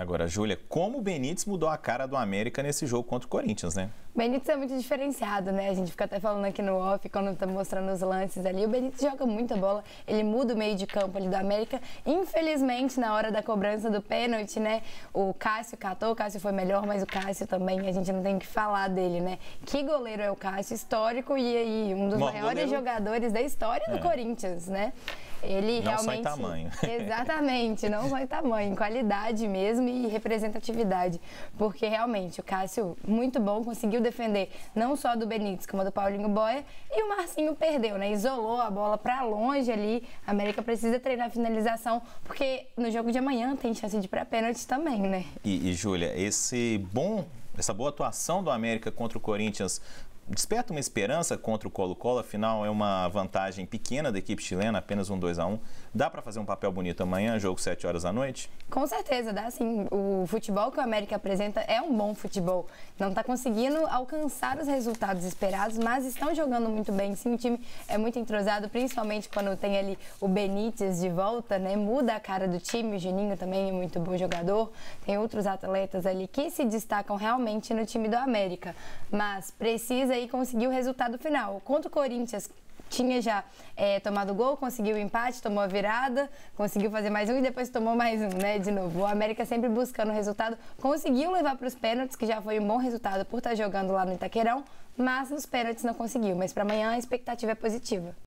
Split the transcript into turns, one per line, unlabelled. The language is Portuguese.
Agora, Júlia, como o Benítez mudou a cara do América nesse jogo contra o Corinthians, né?
O Benítez é muito diferenciado, né? A gente fica até falando aqui no off, quando tá mostrando os lances ali. O Benítez joga muita bola, ele muda o meio de campo ali do América. Infelizmente, na hora da cobrança do pênalti, né? O Cássio catou, o Cássio foi melhor, mas o Cássio também, a gente não tem o que falar dele, né? Que goleiro é o Cássio, histórico e aí um dos Bom, maiores goleiro... jogadores da história do é. Corinthians, né? Ele não realmente. Não só em tamanho. Exatamente, não só em tamanho, qualidade mesmo e representatividade. Porque realmente o Cássio, muito bom, conseguiu defender não só do Benítez, como do Paulinho Boia. E o Marcinho perdeu, né? Isolou a bola para longe ali. A América precisa treinar a finalização, porque no jogo de amanhã tem chance de ir para pênalti também, né?
E, e Júlia, esse bom. Essa boa atuação do América contra o Corinthians desperta uma esperança contra o Colo-Colo, afinal é uma vantagem pequena da equipe chilena, apenas um 2 a 1 Dá para fazer um papel bonito amanhã, jogo 7 horas da noite?
Com certeza, dá sim. O futebol que o América apresenta é um bom futebol. Não está conseguindo alcançar os resultados esperados, mas estão jogando muito bem. Sim, o time é muito entrosado, principalmente quando tem ali o Benítez de volta, né? Muda a cara do time, o Juninho também é muito bom jogador. Tem outros atletas ali que se destacam realmente no time do América, mas precisa aí conseguiu o resultado final. Contra o Corinthians, tinha já é, tomado gol, conseguiu o empate, tomou a virada, conseguiu fazer mais um e depois tomou mais um, né? De novo. O América sempre buscando o resultado, conseguiu levar para os pênaltis, que já foi um bom resultado por estar tá jogando lá no Itaqueirão, mas nos pênaltis não conseguiu. Mas para amanhã a expectativa é positiva.